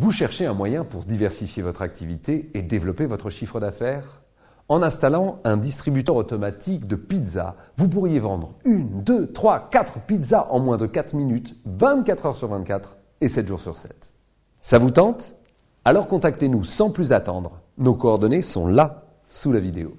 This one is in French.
Vous cherchez un moyen pour diversifier votre activité et développer votre chiffre d'affaires En installant un distributeur automatique de pizzas, vous pourriez vendre une, deux, trois, quatre pizzas en moins de 4 minutes, 24 heures sur 24 et 7 jours sur 7. Ça vous tente Alors contactez-nous sans plus attendre. Nos coordonnées sont là, sous la vidéo.